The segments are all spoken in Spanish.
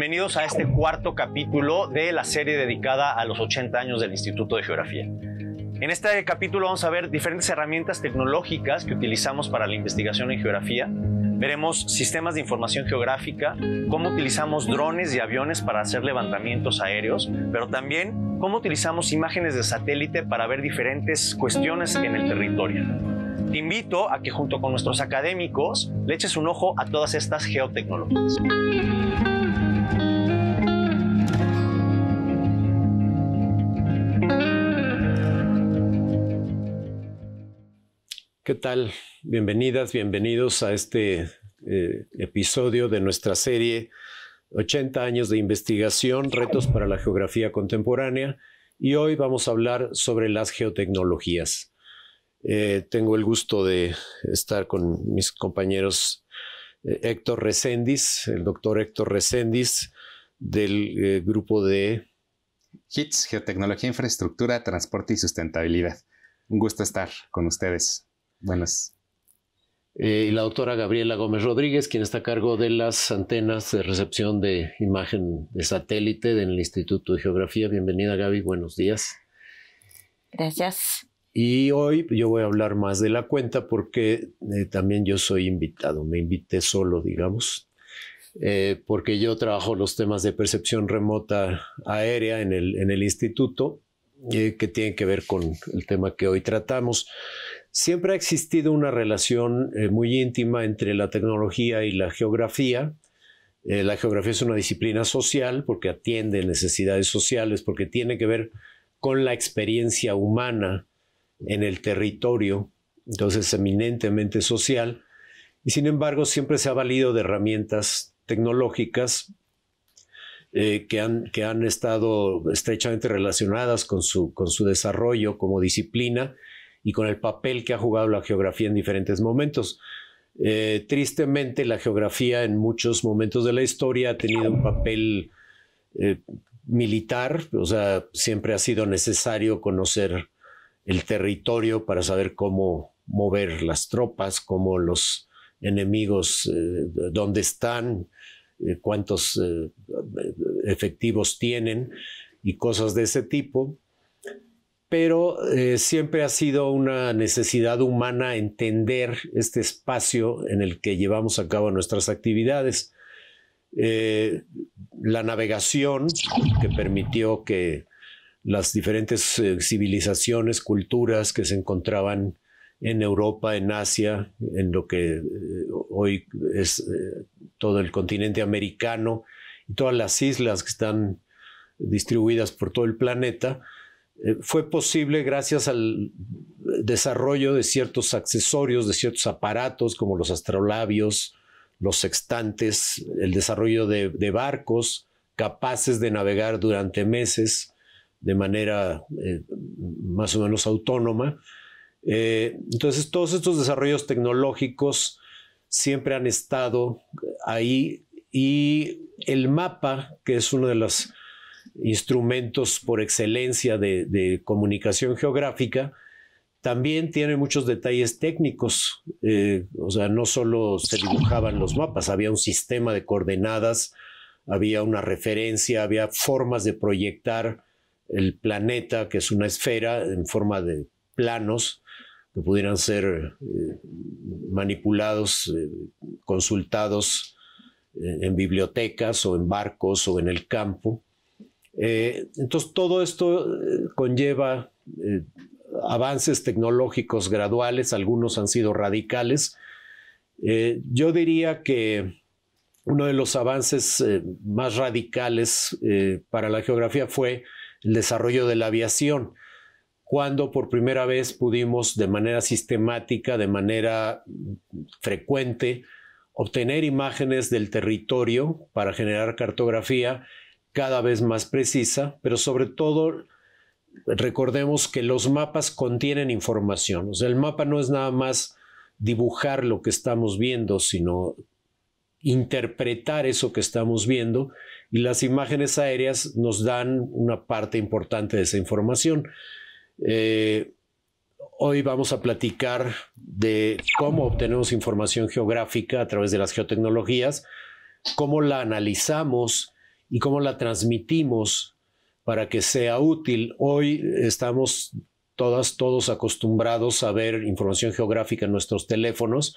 bienvenidos a este cuarto capítulo de la serie dedicada a los 80 años del Instituto de Geografía. En este capítulo vamos a ver diferentes herramientas tecnológicas que utilizamos para la investigación en geografía. Veremos sistemas de información geográfica, cómo utilizamos drones y aviones para hacer levantamientos aéreos, pero también cómo utilizamos imágenes de satélite para ver diferentes cuestiones en el territorio. Te invito a que junto con nuestros académicos le eches un ojo a todas estas geotecnologías. ¿Qué tal? Bienvenidas, bienvenidos a este eh, episodio de nuestra serie 80 años de investigación, retos para la geografía contemporánea. Y hoy vamos a hablar sobre las geotecnologías. Eh, tengo el gusto de estar con mis compañeros eh, Héctor Reséndiz, el doctor Héctor Reséndiz, del grupo de... HITS, Geotecnología, Infraestructura, Transporte y Sustentabilidad. Un gusto estar con ustedes. Buenas. Eh, y la doctora Gabriela Gómez Rodríguez, quien está a cargo de las antenas de recepción de imagen de satélite del Instituto de Geografía. Bienvenida, Gaby. Buenos días. Gracias. Y hoy yo voy a hablar más de la cuenta porque eh, también yo soy invitado, me invité solo, digamos, eh, porque yo trabajo los temas de percepción remota aérea en el, en el instituto, que tienen que ver con el tema que hoy tratamos. Siempre ha existido una relación eh, muy íntima entre la tecnología y la geografía. Eh, la geografía es una disciplina social porque atiende necesidades sociales, porque tiene que ver con la experiencia humana en el territorio, entonces eminentemente social, y sin embargo siempre se ha valido de herramientas tecnológicas eh, que, han, estado estrechamente relacionadas con su desarrollo como disciplina y con el papel que ha jugado la geografía en diferentes momentos. Eh, tristemente, la geografía en muchos momentos de la historia ha tenido un papel eh, militar, o sea, siempre ha sido necesario conocer el territorio para saber cómo mover las tropas, cómo los enemigos, eh, dónde están, cuántos efectivos tienen y cosas de ese tipo pero eh, siempre ha sido una necesidad humana entender este espacio en el que llevamos a cabo nuestras actividades. Eh, la navegación que permitió que las diferentes eh, civilizaciones, culturas que se encontraban en Europa, en Asia, en lo que hoy es todo el continente americano y todas las islas que están distribuidas por todo el planeta, eh, fue posible gracias al desarrollo de ciertos accesorios, de ciertos aparatos como los astrolabios, los sextantes, el desarrollo de, barcos capaces de navegar durante meses de manera eh, más o menos autónoma. Eh, entonces, todos estos desarrollos tecnológicos siempre han estado ahí y el mapa, que es una de las instrumentos por excelencia de, comunicación geográfica, también tiene muchos detalles técnicos. Eh, o sea, no solo se dibujaban los mapas, había un sistema de coordenadas, había una referencia, había formas de proyectar el planeta, que es una esfera en forma de planos que pudieran ser eh, manipulados, eh, consultados en bibliotecas o en barcos o en el campo. Eh, entonces, todo esto eh, conlleva eh, avances tecnológicos graduales, algunos han sido radicales. yo diría que uno de los avances más radicales para la geografía fue el desarrollo de la aviación, cuando por primera vez pudimos de manera sistemática, de manera frecuente, obtener imágenes del territorio para generar cartografía cada vez más precisa, pero sobre todo recordemos que los mapas contienen información. O sea, el mapa no es nada más dibujar lo que estamos viendo, sino interpretar eso que estamos viendo y las imágenes aéreas nos dan una parte importante de esa información. Eh, hoy vamos a platicar de cómo obtenemos información geográfica a través de las geotecnologías, cómo la analizamos, y cómo la transmitimos para que sea útil. Hoy estamos todas, todos acostumbrados a ver información geográfica en nuestros teléfonos.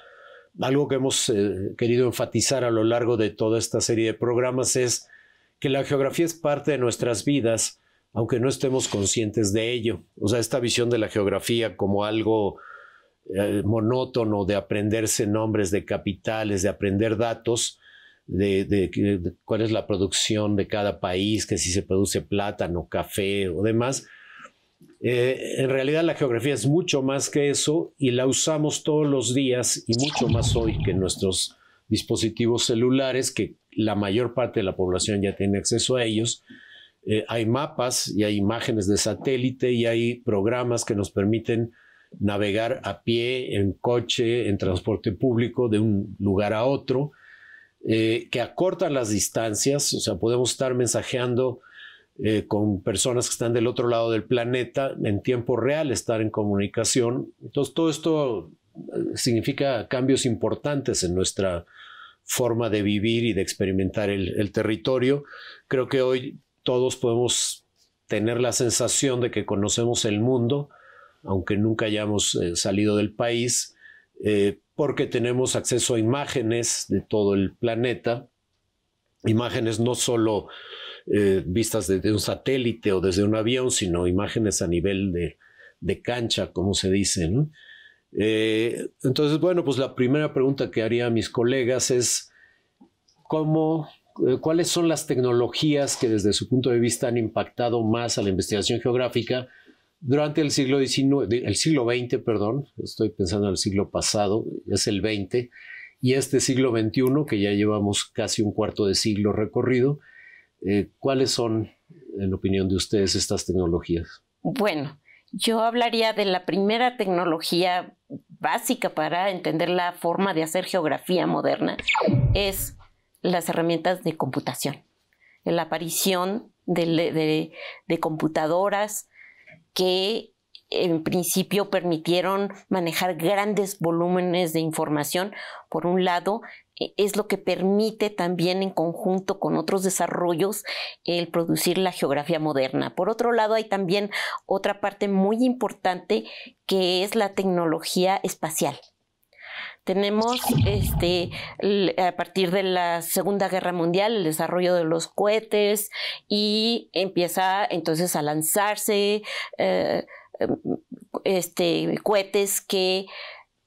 Algo que hemos eh, querido enfatizar a lo largo de toda esta serie de programas es que la geografía es parte de nuestras vidas, aunque no estemos conscientes de ello. O sea, esta visión de la geografía como algo eh, monótono de aprenderse nombres de capitales, de aprender datos, de, cuál es la producción de cada país, que si se produce plátano, café o demás. Eh, en realidad la geografía es mucho más que eso y la usamos todos los días y mucho más hoy que nuestros dispositivos celulares, que la mayor parte de la población ya tiene acceso a ellos. Eh, hay mapas y hay imágenes de satélite y hay programas que nos permiten navegar a pie, en coche, en transporte público de un lugar a otro eh, que acortan las distancias, o sea, podemos estar mensajeando eh, con personas que están del otro lado del planeta en tiempo real, estar en comunicación. Entonces, todo esto eh, significa cambios importantes en nuestra forma de vivir y de experimentar el, territorio. Creo que hoy todos podemos tener la sensación de que conocemos el mundo, aunque nunca hayamos salido del país, porque tenemos acceso a imágenes de todo el planeta, imágenes no solo eh, vistas desde un satélite o desde un avión, sino imágenes a nivel de, de cancha, como se dice. Eh, entonces, bueno, pues la primera pregunta que haría a mis colegas es, ¿cómo, eh, ¿cuáles son las tecnologías que desde su punto de vista han impactado más a la investigación geográfica? Durante el siglo XIX, el siglo XX, perdón, estoy pensando en el siglo pasado, es el XX, y este siglo XXI, que ya llevamos casi un cuarto de siglo recorrido, eh, ¿cuáles son, en opinión de ustedes, estas tecnologías? Bueno, yo hablaría de la primera tecnología básica para entender la forma de hacer geografía moderna, es las herramientas de computación, la aparición de computadoras, que en principio permitieron manejar grandes volúmenes de información, por un lado, e, es lo que permite también en conjunto con otros desarrollos el producir la geografía moderna. Por otro lado, hay también otra parte muy importante que es la tecnología espacial. Tenemos este, a partir de la Segunda Guerra Mundial el desarrollo de los cohetes y empieza entonces a lanzarse eh, este, cohetes que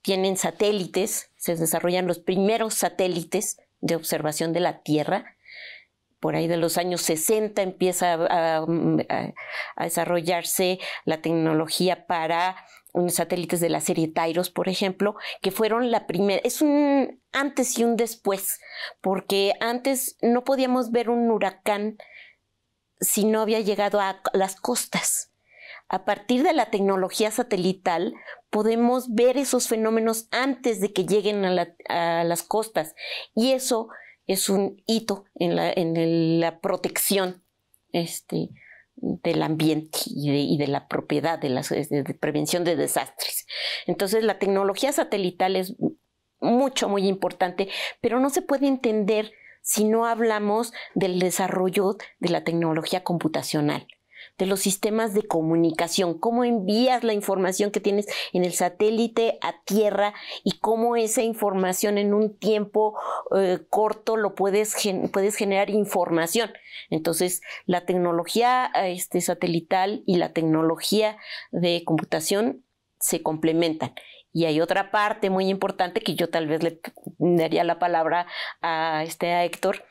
tienen satélites, se desarrollan los primeros satélites de observación de la Tierra, por ahí de los años 60 empieza a desarrollarse la tecnología para unos satélites de la serie Tyros, por ejemplo, que fueron la primera, es un antes y un después, porque antes no podíamos ver un huracán si no había llegado a las costas. A partir de la tecnología satelital podemos ver esos fenómenos antes de que lleguen a, las costas y eso es un hito en la, en la protección este, del ambiente y de, la propiedad, de la este, de prevención de desastres. Entonces, la tecnología satelital es mucho, muy importante, pero no se puede entender si no hablamos del desarrollo de la tecnología computacional de los sistemas de comunicación, cómo envías la información que tienes en el satélite a tierra y cómo esa información en un tiempo eh, corto lo puedes, puedes generar información. Entonces, la tecnología eh, este, satelital y la tecnología de computación se complementan. Y hay otra parte muy importante que yo tal vez le daría la palabra a este a Héctor,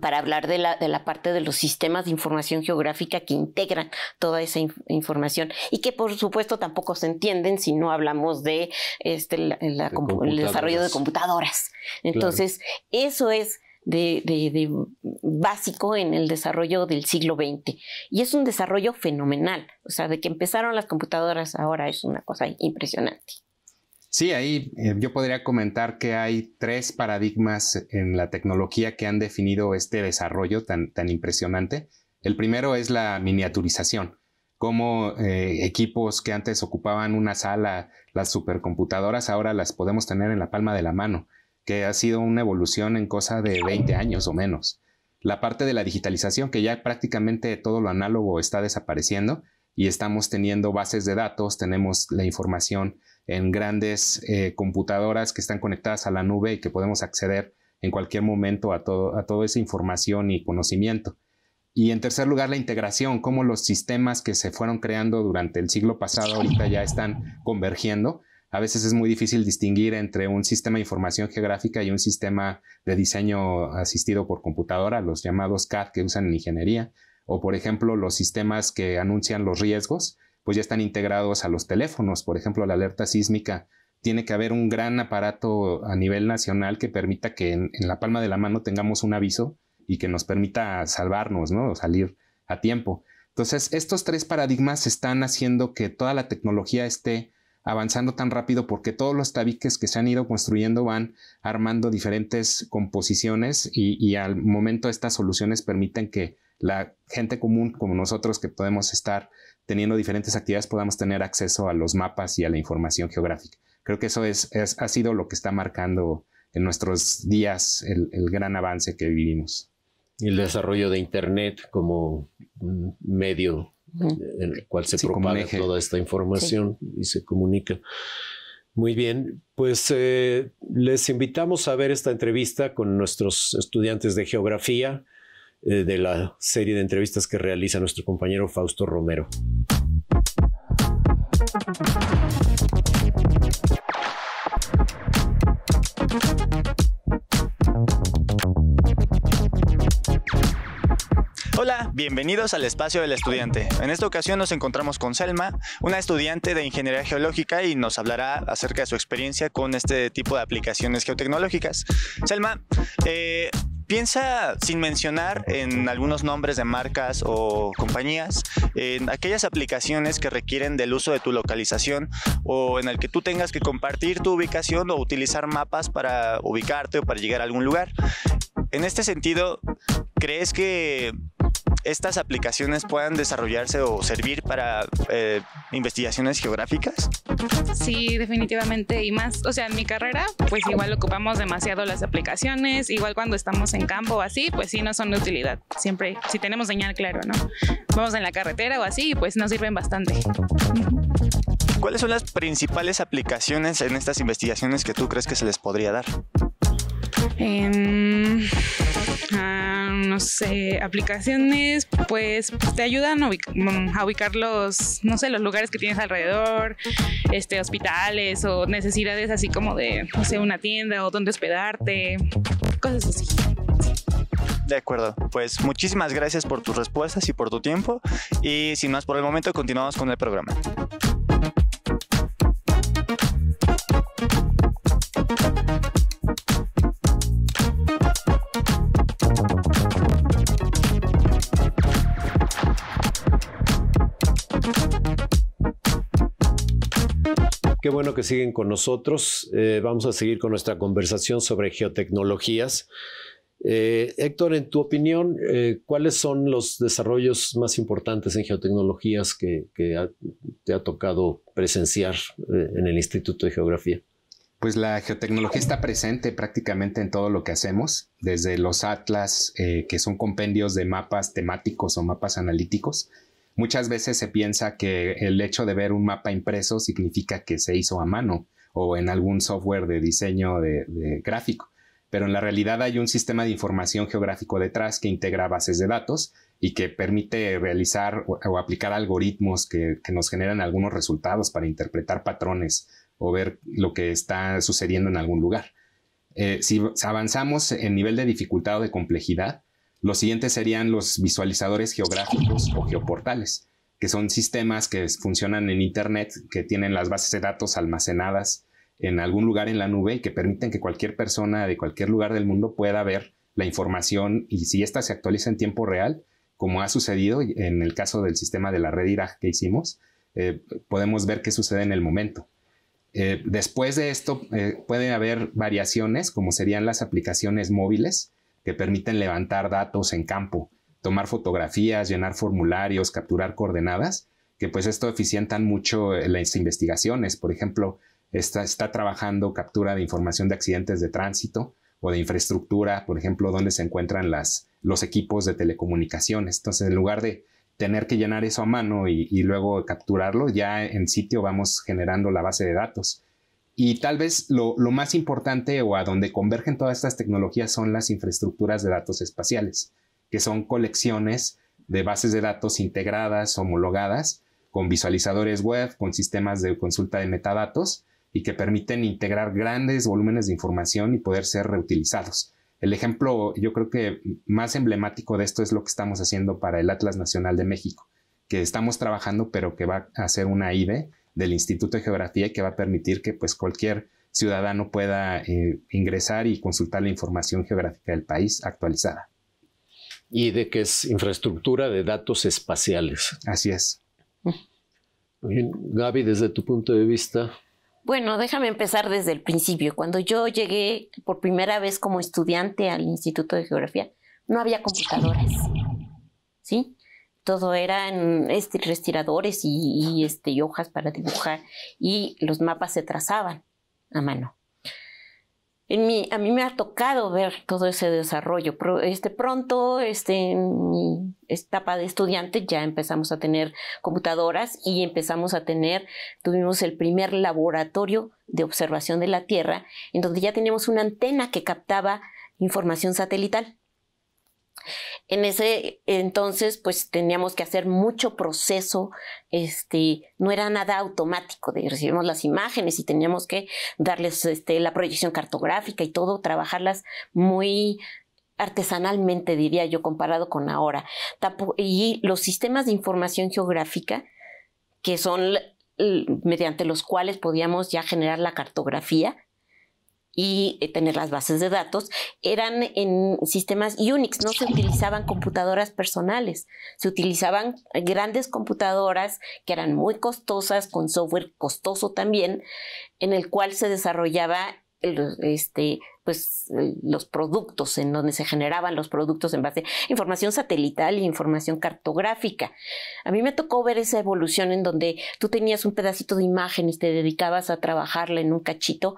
para hablar de la, parte de los sistemas de información geográfica que integran toda esa información y que por supuesto tampoco se entienden si no hablamos de este, el desarrollo de computadoras. Entonces, eso es de, básico en el desarrollo del siglo XX. Y es un desarrollo fenomenal. O sea, de que empezaron las computadoras ahora es una cosa impresionante. Sí, ahí eh, yo podría comentar que hay tres paradigmas en la tecnología que han definido este desarrollo tan, impresionante. El primero es la miniaturización, como eh, equipos que antes ocupaban una sala, las supercomputadoras, ahora las podemos tener en la palma de la mano, que ha sido una evolución en cosa de 20 años o menos. La parte de la digitalización, que ya prácticamente todo lo análogo está desapareciendo y estamos teniendo bases de datos, tenemos la información en grandes eh, computadoras que están conectadas a la nube y que podemos acceder en cualquier momento a, toda esa información y conocimiento. Y en tercer lugar, la integración, cómo los sistemas que se fueron creando durante el siglo pasado ahorita ya están convergiendo. A veces es muy difícil distinguir entre un sistema de información geográfica y un sistema de diseño asistido por computadora, los llamados CAD que usan en ingeniería o por ejemplo los sistemas que anuncian los riesgos, pues ya están integrados a los teléfonos, por ejemplo la alerta sísmica. Tiene que haber un gran aparato a nivel nacional que permita que en, la palma de la mano tengamos un aviso y que nos permita salvarnos, ¿no? O salir a tiempo. Entonces, estos tres paradigmas están haciendo que toda la tecnología esté avanzando tan rápido porque todos los tabiques que se han ido construyendo van armando diferentes composiciones y al momento estas soluciones permiten que la gente común como nosotros que podemos estar teniendo diferentes actividades podamos tener acceso a los mapas y a la información geográfica. Creo que eso ha sido lo que está marcando en nuestros días el, gran avance que vivimos. el desarrollo de Internet como medio en el cual se propaga toda esta información y se comunica. Muy bien, pues eh, les invitamos a ver esta entrevista con nuestros estudiantes de geografía. Eh, de la serie de entrevistas que realiza nuestro compañero Fausto Romero. Hola, bienvenidos al espacio del estudiante. En esta ocasión nos encontramos con Selma, una estudiante de ingeniería geológica y nos hablará acerca de su experiencia con este tipo de aplicaciones geotecnológicas. Selma, eh, Piensa, sin mencionar en algunos nombres de marcas o compañías, en aquellas aplicaciones que requieren del uso de tu localización o en el que tú tengas que compartir tu ubicación o utilizar mapas para ubicarte o para llegar a algún lugar. En este sentido, ¿crees que estas aplicaciones puedan desarrollarse o servir para eh, investigaciones geográficas? Sí, definitivamente y más. O sea, en mi carrera, pues igual ocupamos demasiado las aplicaciones, igual cuando estamos en campo o así, pues sí, no son de utilidad. Siempre, si tenemos señal, claro, ¿no? Vamos en la carretera o así, pues nos sirven bastante. ¿Cuáles son las principales aplicaciones en estas investigaciones que tú crees que se les podría dar? Em, ah, no sé, aplicaciones, pues, pues te ayudan mm, a ubicar, los, no sé, los lugares que tienes alrededor, este, hospitales o necesidades así como de, no sé, una tienda o donde hospedarte, cosas así. De acuerdo, pues muchísimas gracias por tus respuestas y por tu tiempo y sin más por el momento continuamos con el programa. Qué bueno que siguen con nosotros. Eh, vamos a seguir con nuestra conversación sobre geotecnologías. Eh, Héctor, en tu opinión, eh, ¿cuáles son los desarrollos más importantes en geotecnologías que, te ha tocado presenciar en el Instituto de Geografía? Pues la geotecnología está presente prácticamente en todo lo que hacemos, desde los atlas, que son compendios de mapas temáticos o mapas analíticos, Muchas veces se piensa que el hecho de ver un mapa impreso significa que se hizo a mano o en algún software de diseño de, gráfico, pero en la realidad hay un sistema de información geográfico detrás que integra bases de datos y que permite realizar o, aplicar algoritmos que, nos generan algunos resultados para interpretar patrones o ver lo que está sucediendo en algún lugar. Eh, si avanzamos en nivel de dificultad o de complejidad, los siguientes serían los visualizadores geográficos o geoportales, que son sistemas que funcionan en Internet, que tienen las bases de datos almacenadas en algún lugar en la nube y que permiten que cualquier persona de cualquier lugar del mundo pueda ver la información y si ésta se actualiza en tiempo real, como ha sucedido en el caso del sistema de la red IRAG que hicimos, eh, podemos ver qué sucede en el momento. Eh, después de esto eh, puede pueden haber variaciones, como serían las aplicaciones móviles, que permiten levantar datos en campo, tomar fotografías, llenar formularios, capturar coordenadas, que pues esto eficientan mucho eh, las investigaciones. Por ejemplo, está, trabajando captura de información de accidentes de tránsito o de infraestructura, por ejemplo, donde se encuentran los equipos de telecomunicaciones. Entonces, en lugar de tener que llenar eso a mano y luego capturarlo, ya en sitio vamos generando la base de datos. Y tal vez lo, más importante o a donde convergen todas estas tecnologías son las infraestructuras de datos espaciales, que son colecciones de bases de datos integradas, homologadas, con visualizadores web, con sistemas de consulta de metadatos y que permiten integrar grandes volúmenes de información y poder ser reutilizados. El ejemplo, yo creo que más emblemático de esto es lo que estamos haciendo para el Atlas Nacional de México, que estamos trabajando pero que va a ser una IDE del Instituto de Geografía que va a permitir que pues cualquier ciudadano pueda eh, ingresar y consultar la información geográfica del país actualizada. Y de que es infraestructura de datos espaciales. Así es. Gaby, desde tu punto de vista. Bueno, déjame empezar desde el principio. Cuando yo llegué por primera vez como estudiante al Instituto de Geografía, no había computadoras. ¿Sí? todo eran este, respiradores y, este, hojas para dibujar y los mapas se trazaban a mano. En mi, a mí me ha tocado ver todo ese desarrollo. este, pronto, este, en mi etapa de estudiante, ya empezamos a tener computadoras y empezamos a tener, tuvimos el primer laboratorio de observación de la Tierra, en donde ya teníamos una antena que captaba información satelital. En ese entonces, pues teníamos que hacer mucho proceso, este, no era nada automático, de recibimos las imágenes y teníamos que darles este, la proyección cartográfica y todo, trabajarlas muy artesanalmente, diría yo, comparado con ahora. Y los sistemas de información geográfica, que son mediante los cuales podíamos ya generar la cartografía, y eh, tener las bases de datos, eran en sistemas Unix, no se utilizaban computadoras personales, se utilizaban grandes computadoras que eran muy costosas, con software costoso también, en el cual se desarrollaba este, pues, eh, los productos, en donde se generaban los productos en base a información satelital y información cartográfica. A mí me tocó ver esa evolución en donde tú tenías un pedacito de imagen y te dedicabas a trabajarla en un cachito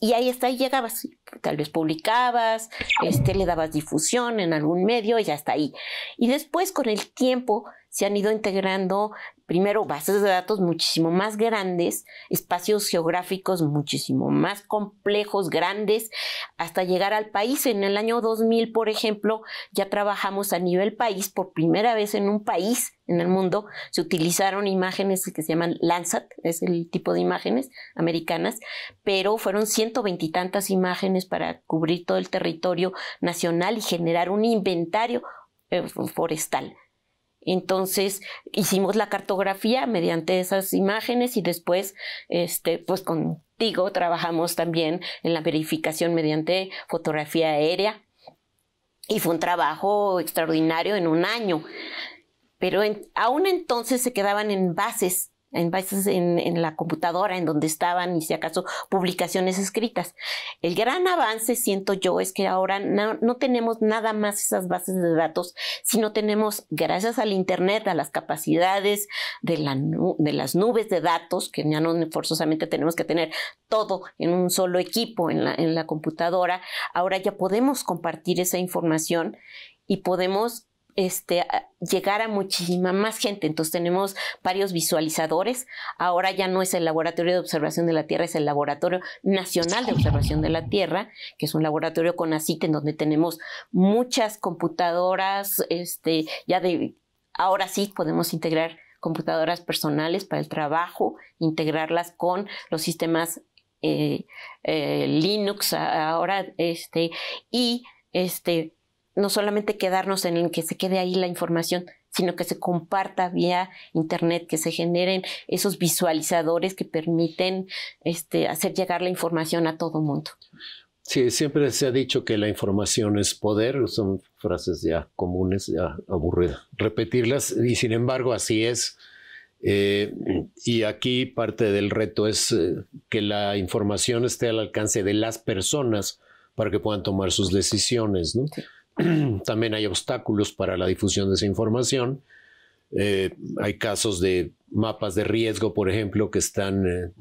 y ahí está, ahí llegabas, tal vez publicabas, este, le dabas difusión en algún medio y está ahí. Y después con el tiempo se han ido integrando Primero, bases de datos muchísimo más grandes, espacios geográficos muchísimo más complejos, grandes, hasta llegar al país. En el año 2000, por ejemplo, ya trabajamos a nivel país, por primera vez en un país en el mundo, se utilizaron imágenes que se llaman Landsat, es el tipo de imágenes americanas, pero fueron ciento veintitantas imágenes para cubrir todo el territorio nacional y generar un inventario eh, forestal. Entonces hicimos la cartografía mediante esas imágenes y después, este, pues contigo trabajamos también en la verificación mediante fotografía aérea y fue un trabajo extraordinario en un año. Pero aún entonces se quedaban en bases en en, la computadora en donde estaban y si acaso publicaciones escritas. El gran avance, siento yo, es que ahora no, tenemos nada más esas bases de datos, sino tenemos, gracias al Internet, a las capacidades de, la, de las nubes de datos, que ya no forzosamente tenemos que tener todo en un solo equipo en la, en la computadora, ahora ya podemos compartir esa información y podemos este, llegar a muchísima más gente. Entonces tenemos varios visualizadores. Ahora ya no es el Laboratorio de Observación de la Tierra, es el Laboratorio Nacional de Observación de la Tierra, que es un laboratorio con ACIT en donde tenemos muchas computadoras, este, ya ahora sí podemos integrar computadoras personales para el trabajo, integrarlas con los sistemas eh, eh, Linux ahora, este, y este, no solamente quedarnos en el que se quede ahí la información, sino que se comparta vía internet, que se generen esos visualizadores que permiten este, hacer llegar la información a todo mundo. Sí, siempre se ha dicho que la información es poder, son frases ya comunes, ya aburridas, repetirlas, y sin embargo así es. Eh, y aquí parte del reto es eh, que la información esté al alcance de las personas para que puedan tomar sus decisiones, ¿no? También hay obstáculos para la difusión de esa información. Eh, hay casos de mapas de riesgo, por ejemplo, que están eh,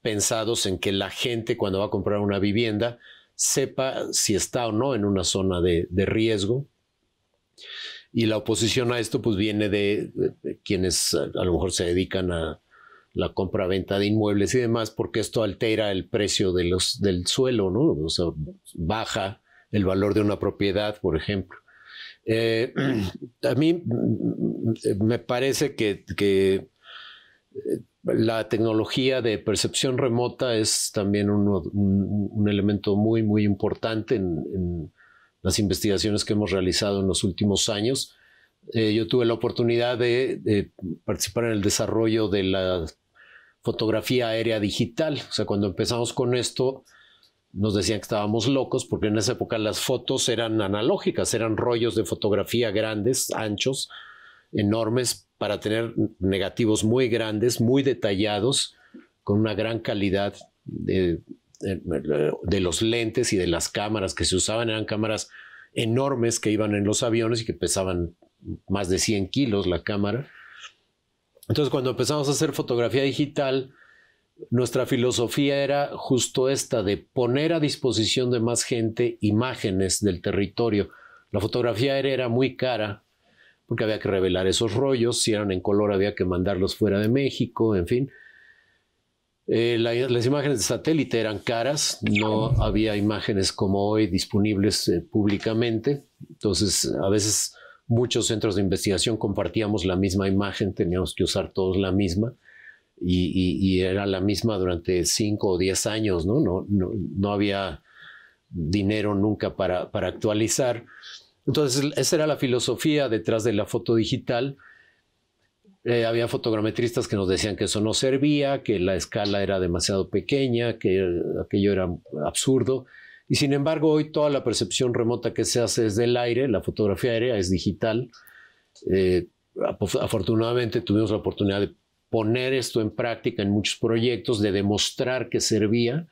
pensados en que la gente cuando va a comprar una vivienda sepa si está o no en una zona de, riesgo. Y la oposición a esto pues viene de, quienes eh, a, lo mejor se dedican a la compra-venta de inmuebles y demás, porque esto altera el precio de los, del suelo, ¿no? O sea, baja el valor de una propiedad, por ejemplo. Eh, a mí mm, me parece que, eh, la tecnología de percepción remota es también un, elemento muy, muy importante en, las investigaciones que hemos realizado en los últimos años. Eh, yo tuve la oportunidad de, de, participar en el desarrollo de la fotografía aérea digital. O sea, cuando empezamos con esto, nos decían que estábamos locos porque en esa época las fotos eran analógicas, eran rollos de fotografía grandes, anchos, enormes, para tener negativos muy grandes, muy detallados, con una gran calidad de, de, los lentes y de las cámaras que se usaban. Eran cámaras enormes que iban en los aviones y que pesaban más de 100 kilos la cámara. Entonces cuando empezamos a hacer fotografía digital, nuestra filosofía era justo esta, de poner a disposición de más gente imágenes del territorio. La fotografía era muy cara, porque había que revelar esos rollos, si eran en color había que mandarlos fuera de México, en fin. Eh, las imágenes de satélite eran caras, no había imágenes como hoy disponibles eh, públicamente, entonces a veces muchos centros de investigación compartíamos la misma imagen, teníamos que usar todos la misma y, era la misma durante 5 o 10 años, ¿no? No, ¿no? no, había dinero nunca para, para actualizar. Entonces, esa era la filosofía detrás de la foto digital. Eh, había fotogrametristas que nos decían que eso no servía, que la escala era demasiado pequeña, que aquello era absurdo. Y sin embargo, hoy toda la percepción remota que se hace es del aire, la fotografía aérea es digital. Eh, afortunadamente tuvimos la oportunidad de poner esto en práctica en muchos proyectos, de demostrar que servía.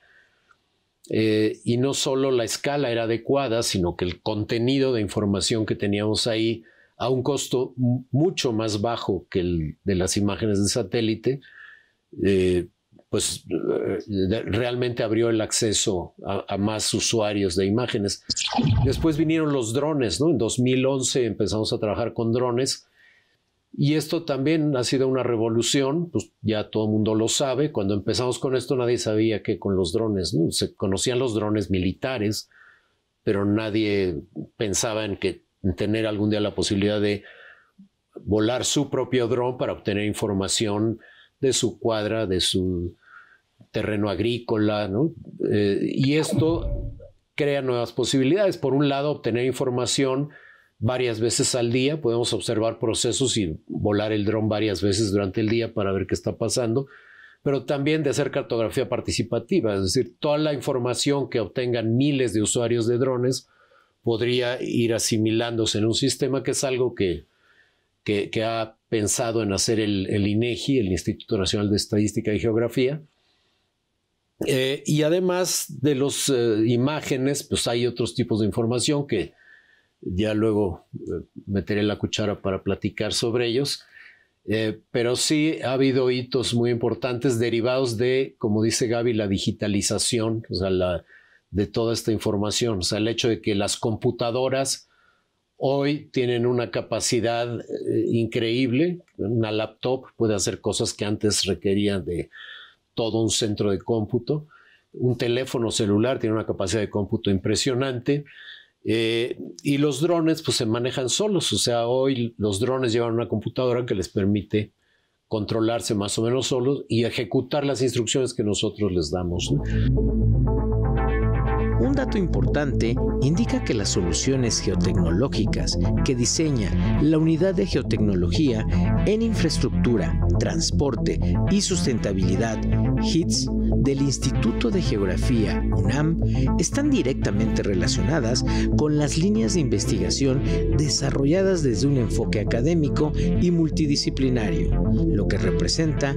Eh, y no solo la escala era adecuada, sino que el contenido de información que teníamos ahí a un costo mucho más bajo que el de las imágenes de satélite, eh, pues eh, realmente abrió el acceso a, más usuarios de imágenes. Después vinieron los drones, ¿no? En 2011 empezamos a trabajar con drones y esto también ha sido una revolución, pues ya todo el mundo lo sabe. Cuando empezamos con esto nadie sabía que con los drones, ¿no? se conocían los drones militares, pero nadie pensaba en que tener algún día la posibilidad de volar su propio dron para obtener información de su cuadra, de su terreno agrícola, ¿no? Eh, y esto crea nuevas posibilidades. Por un lado, obtener información varias veces al día, podemos observar procesos y volar el dron varias veces durante el día para ver qué está pasando, pero también de hacer cartografía participativa, es decir, toda la información que obtengan miles de usuarios de drones podría ir asimilándose en un sistema que es algo que, que, ha pensado en hacer el, INEGI, el Instituto Nacional de Estadística y Geografía. Eh, y además de las eh, imágenes, pues hay otros tipos de información que, ya luego eh, meteré la cuchara para platicar sobre ellos. Eh, pero sí ha habido hitos muy importantes derivados de, como dice Gaby, la digitalización, de toda esta información, o sea, el hecho de que las computadoras hoy tienen una capacidad eh, increíble, una laptop puede hacer cosas que antes requerían de todo un centro de cómputo, un teléfono celular tiene una capacidad de cómputo impresionante, eh, y los drones pues se manejan solos, o sea, hoy los drones llevan una computadora que les permite controlarse más o menos solos y ejecutar las instrucciones que nosotros les damos. Un dato importante indica que las soluciones geotecnológicas que diseña la unidad de geotecnología en infraestructura, transporte y sustentabilidad HITS del Instituto de Geografía UNAM están directamente relacionadas con las líneas de investigación desarrolladas desde un enfoque académico y multidisciplinario, lo que representa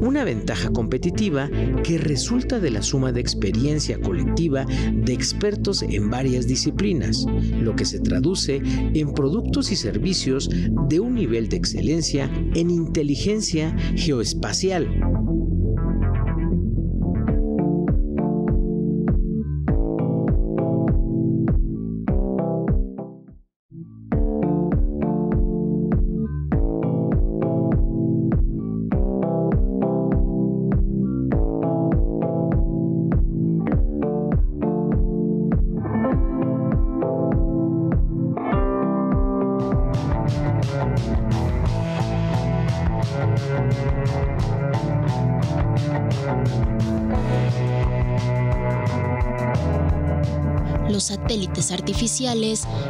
una ventaja competitiva que resulta de la suma de experiencia colectiva de expertos en varias disciplinas, lo que se traduce en productos y servicios de un nivel de excelencia en inteligencia geoespacial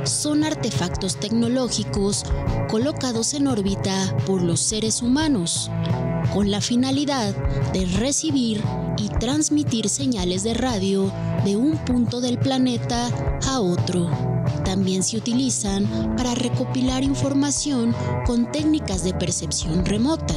son artefactos tecnológicos colocados en órbita por los seres humanos, con la finalidad de recibir y transmitir señales de radio de un punto del planeta a otro. También se utilizan para recopilar información con técnicas de percepción remota.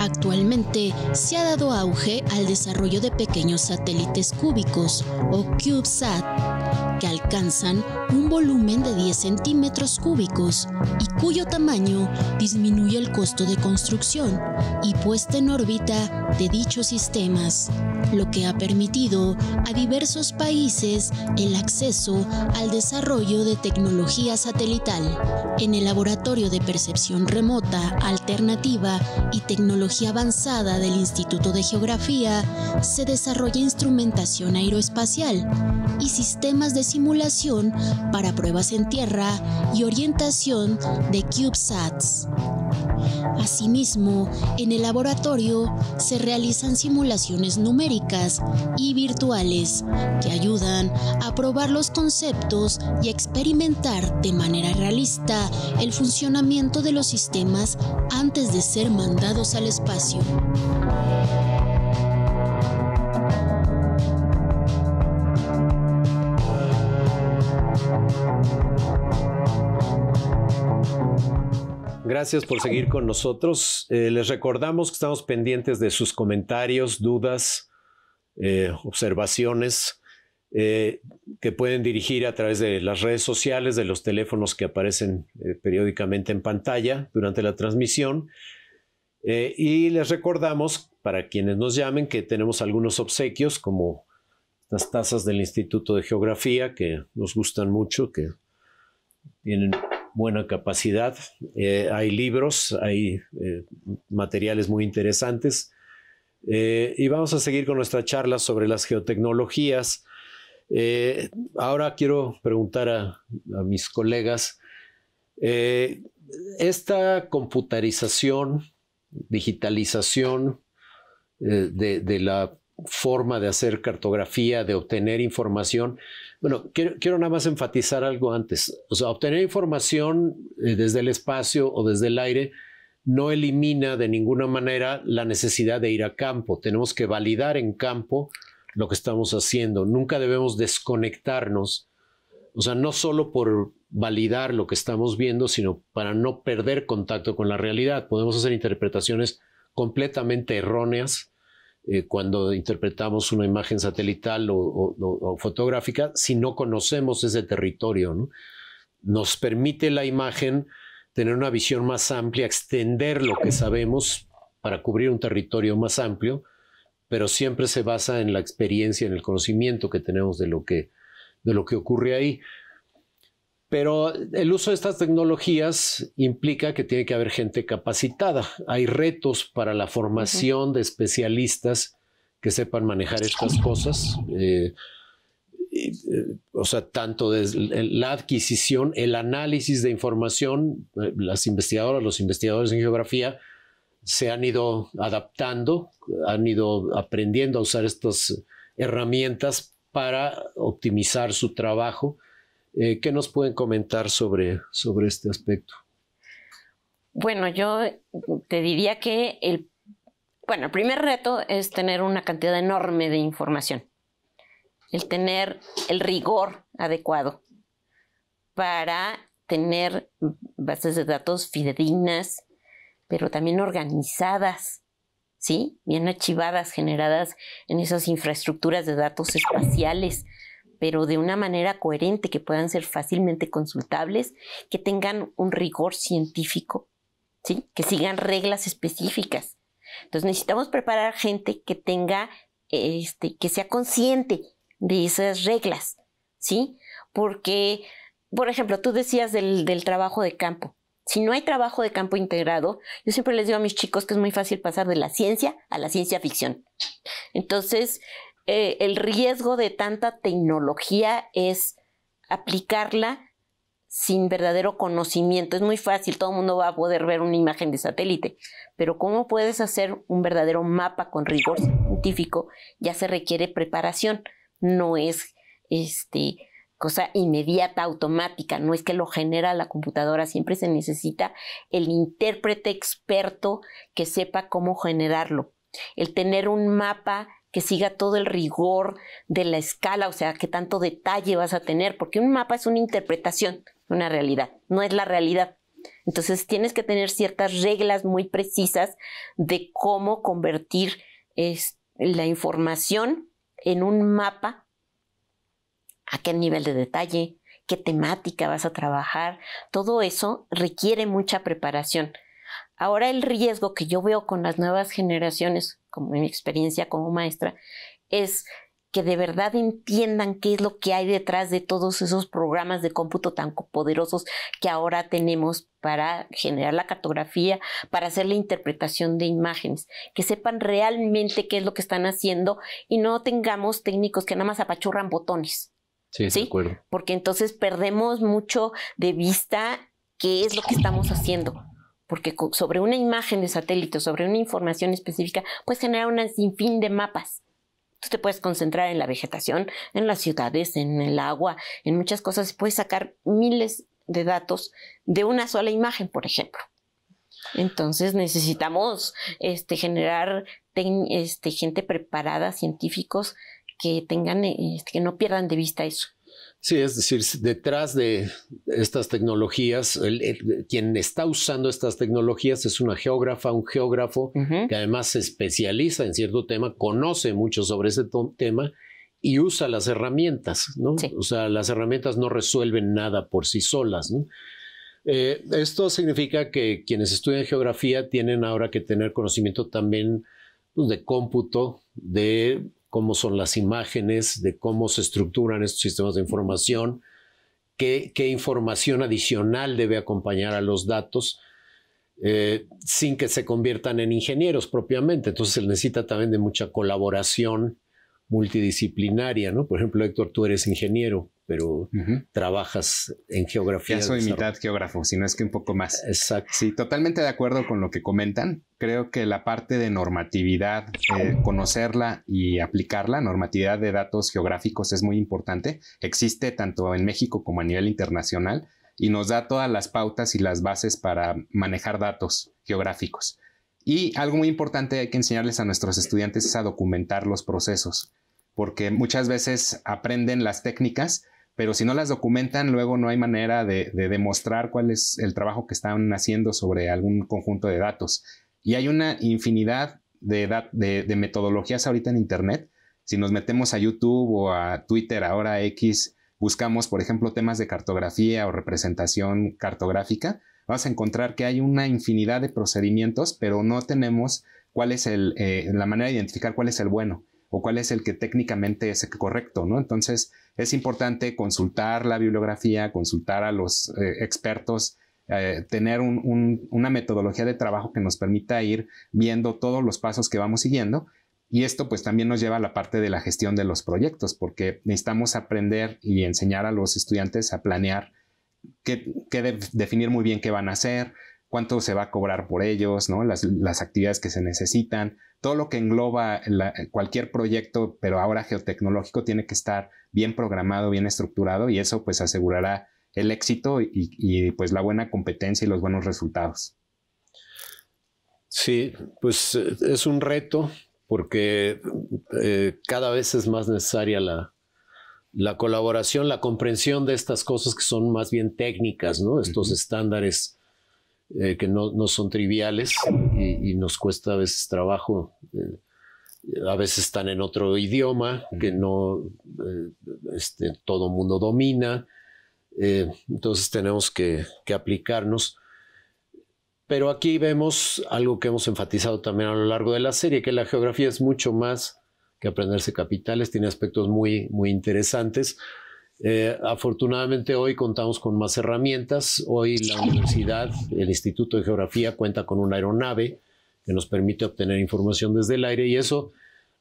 Actualmente se ha dado auge al desarrollo de pequeños satélites cúbicos o CubeSat que alcanzan un volumen de 10 centímetros cúbicos y cuyo tamaño disminuye el costo de construcción y puesta en órbita de dichos sistemas, lo que ha permitido a diversos países el acceso al desarrollo de tecnología satelital. En el Laboratorio de Percepción Remota, Alternativa y Tecnología Avanzada del Instituto de Geografía se desarrolla instrumentación aeroespacial y sistemas de simulación para pruebas en tierra y orientación de CubeSats. Asimismo, en el laboratorio se realizan simulaciones numéricas y virtuales que ayudan a probar los conceptos y experimentar de manera realista el funcionamiento de los sistemas antes de ser mandados al espacio. Gracias por seguir con nosotros. Eh, les recordamos que estamos pendientes de sus comentarios, dudas, eh, observaciones eh, que pueden dirigir a través de las redes sociales, de los teléfonos que aparecen periódicamente en pantalla durante la transmisión. y les recordamos, para quienes nos llamen, que tenemos algunos obsequios como las tazas del Instituto de Geografía que nos gustan mucho, que tienen buena capacidad. Eh, hay libros, hay eh, materiales muy interesantes. Eh, y vamos a seguir con nuestra charla sobre las geotecnologías. ahora quiero preguntar a, mis colegas, esta computarización, digitalización de, de la forma de hacer cartografía, de obtener información. Bueno, quiero, nada más enfatizar algo antes. O sea, obtener información eh, desde el espacio o desde el aire no elimina de ninguna manera la necesidad de ir a campo. Tenemos que validar en campo lo que estamos haciendo. Nunca debemos desconectarnos. O sea, no solo por validar lo que estamos viendo, sino para no perder contacto con la realidad. Podemos hacer interpretaciones completamente erróneas eh, cuando interpretamos una imagen satelital o, fotográfica si no conocemos ese territorio. Nos permite la imagen tener una visión más amplia, extender lo que sabemos para cubrir un territorio más amplio, pero siempre se basa en la experiencia, en el conocimiento que tenemos de lo de lo que ocurre ahí. Pero el uso de estas tecnologías implica que tiene que haber gente capacitada. Hay retos para la formación de especialistas que sepan manejar estas cosas. Eh, eh, o sea, tanto la adquisición, el análisis de información, eh, las investigadoras, los investigadores en geografía se han ido adaptando, han ido aprendiendo a usar estas herramientas para optimizar su trabajo eh, ¿Qué nos pueden comentar sobre, sobre este aspecto? Bueno, yo te diría que el, bueno, el primer reto es tener una cantidad enorme de información, el tener el rigor adecuado para tener bases de datos fidedignas, pero también organizadas, ¿sí? Bien archivadas, generadas en esas infraestructuras de datos espaciales pero de una manera coherente, que puedan ser fácilmente consultables, que tengan un rigor científico, ¿sí? que sigan reglas específicas. Entonces necesitamos preparar gente que tenga, este, que sea consciente de esas reglas, ¿sí? Porque, por ejemplo, tú decías del, del trabajo de campo. Si no hay trabajo de campo integrado, yo siempre les digo a mis chicos que es muy fácil pasar de la ciencia a la ciencia ficción. Entonces, eh, el riesgo de tanta tecnología es aplicarla sin verdadero conocimiento. Es muy fácil, todo el mundo va a poder ver una imagen de satélite, pero ¿cómo puedes hacer un verdadero mapa con rigor científico? Ya se requiere preparación, no es este, cosa inmediata, automática, no es que lo genera la computadora, siempre se necesita el intérprete experto que sepa cómo generarlo. El tener un mapa que siga todo el rigor de la escala, o sea, qué tanto detalle vas a tener, porque un mapa es una interpretación una realidad, no es la realidad. Entonces tienes que tener ciertas reglas muy precisas de cómo convertir la información en un mapa, a qué nivel de detalle, qué temática vas a trabajar, todo eso requiere mucha preparación. Ahora el riesgo que yo veo con las nuevas generaciones como mi experiencia como maestra, es que de verdad entiendan qué es lo que hay detrás de todos esos programas de cómputo tan poderosos que ahora tenemos para generar la cartografía, para hacer la interpretación de imágenes, que sepan realmente qué es lo que están haciendo y no tengamos técnicos que nada más apachurran botones. Sí, Porque entonces perdemos mucho de vista qué es lo que estamos haciendo porque sobre una imagen de satélite, sobre una información específica, puedes generar un sinfín de mapas. Tú te puedes concentrar en la vegetación, en las ciudades, en el agua, en muchas cosas. Puedes sacar miles de datos de una sola imagen, por ejemplo. Entonces necesitamos este, generar este, gente preparada, científicos que tengan, este, que no pierdan de vista eso. Sí, es decir, detrás de estas tecnologías, quien está usando estas tecnologías es una geógrafa, un geógrafo que además se especializa en cierto tema, conoce mucho sobre ese tema y usa las herramientas, ¿no? O sea, las herramientas no resuelven nada por sí solas, eh, esto significa que quienes estudian geografía tienen ahora que tener conocimiento también pues, de cómputo, de cómo son las imágenes, de cómo se estructuran estos sistemas de información, qué, información adicional debe acompañar a los datos. Eh, sin que se conviertan en ingenieros propiamente. Entonces se necesita también de mucha colaboración multidisciplinaria, ¿no? Por ejemplo, Héctor, tú eres ingeniero, pero trabajas en geografía. Ya soy mitad geógrafo, si no es que un poco más. Exacto. Sí, totalmente de acuerdo con lo que comentan. Creo que la parte de normatividad, eh, conocerla y aplicarla, normatividad de datos geográficos es muy importante. Existe tanto en México como a nivel internacional y nos da todas las pautas y las bases para manejar datos geográficos. Y algo muy importante hay que enseñarles a nuestros estudiantes es a documentar los procesos, porque muchas veces aprenden las técnicas, pero si no las documentan, luego no hay manera de, demostrar cuál es el trabajo que están haciendo sobre algún conjunto de datos. Y hay una infinidad de, metodologías ahorita en Internet. Si nos metemos a YouTube o a Twitter, ahora X, buscamos, por ejemplo, temas de cartografía o representación cartográfica vas a encontrar que hay una infinidad de procedimientos, pero no tenemos cuál es el, eh, la manera de identificar cuál es el bueno o cuál es el que técnicamente es correcto, ¿no? Entonces es importante consultar la bibliografía, consultar a los eh, expertos, eh, tener una metodología de trabajo que nos permita ir viendo todos los pasos que vamos siguiendo. Y esto pues también nos lleva a la parte de la gestión de los proyectos, porque necesitamos aprender y enseñar a los estudiantes a planear que, definir muy bien qué van a hacer, cuánto se va a cobrar por ellos, las, actividades que se necesitan, todo lo que engloba cualquier proyecto, pero ahora geotecnológico, tiene que estar bien programado, bien estructurado y eso pues asegurará el éxito y, pues la buena competencia y los buenos resultados. Sí, pues eh, es un reto porque eh, cada vez es más necesaria la, la colaboración, la comprensión de estas cosas que son más bien técnicas, ¿no? Estos estándares eh, que no, no, son triviales y, nos cuesta a veces trabajo. Eh, a veces están en otro idioma que no eh, este, todo mundo domina. entonces tenemos que aplicarnos. Pero aquí vemos algo que hemos enfatizado también a lo largo de la serie, que la geografía es mucho más que aprenderse capitales, tiene aspectos muy, muy interesantes. Eh, afortunadamente hoy contamos con más herramientas. Hoy la universidad, el Instituto de Geografía cuenta con una aeronave que nos permite obtener información desde el aire y eso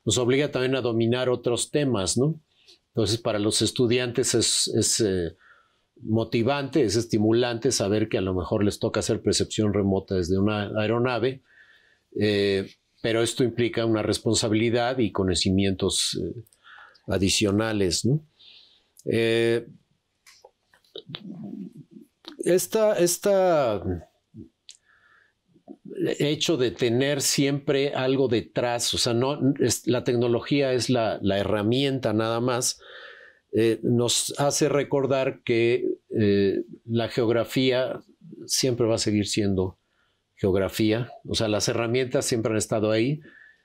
nos obliga también a dominar otros temas, ¿no? Entonces para los estudiantes es, es eh, motivante, es estimulante saber que a lo mejor les toca hacer percepción remota desde una aeronave. Eh, pero esto implica una responsabilidad y conocimientos eh, adicionales. ¿no? Eh, esta, mm, hecho de tener siempre algo detrás, o sea, no, la tecnología es la, herramienta nada más, eh, nos hace recordar que la geografía siempre va a seguir siendo geografía. O sea, las herramientas siempre han estado ahí,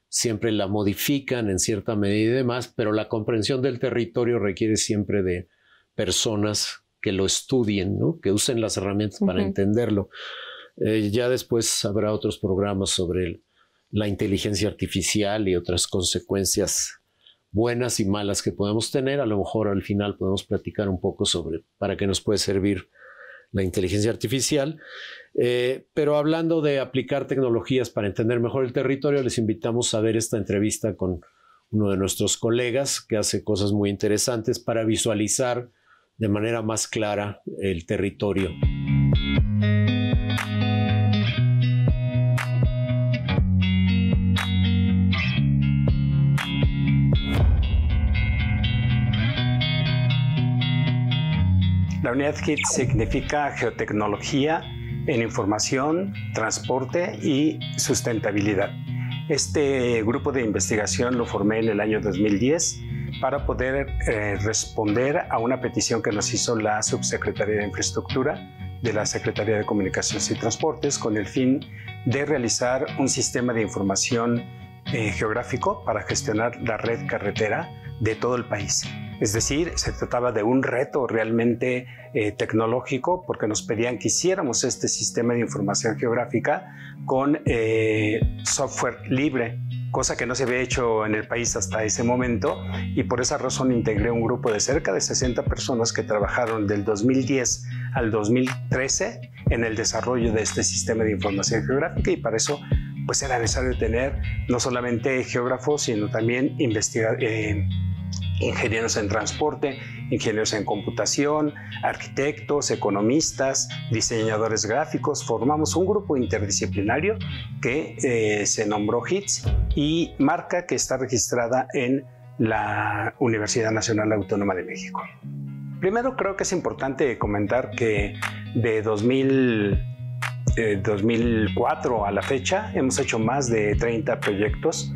siempre la modifican en cierta medida y demás, pero la comprensión del territorio requiere siempre de personas que lo estudien, ¿no? que usen las herramientas para entenderlo. Eh, ya después habrá otros programas sobre la inteligencia artificial y otras consecuencias buenas y malas que podemos tener. A lo mejor al final podemos platicar un poco sobre para qué nos puede servir la inteligencia artificial eh, pero hablando de aplicar tecnologías para entender mejor el territorio, les invitamos a ver esta entrevista con uno de nuestros colegas que hace cosas muy interesantes para visualizar de manera más clara el territorio. La unidad HIT significa geotecnología en información, transporte y sustentabilidad. Este grupo de investigación lo formé en el año 2010 para poder eh, responder a una petición que nos hizo la Subsecretaría de Infraestructura de la Secretaría de Comunicaciones y Transportes con el fin de realizar un sistema de información eh, geográfico para gestionar la red carretera de todo el país. Es decir, se trataba de un reto realmente eh, tecnológico porque nos pedían que hiciéramos este sistema de información geográfica con eh, software libre cosa que no se había hecho en el país hasta ese momento y por esa razón integré un grupo de cerca de 60 personas que trabajaron del 2010 al 2013 en el desarrollo de este sistema de información geográfica y para eso pues era necesario tener no solamente geógrafos sino también investigadores eh, ingenieros en transporte, ingenieros en computación, arquitectos, economistas, diseñadores gráficos. Formamos un grupo interdisciplinario que eh, se nombró HITS y marca que está registrada en la Universidad Nacional Autónoma de México. Primero creo que es importante comentar que de 2000 2004 eh, a la fecha hemos hecho más de 30 proyectos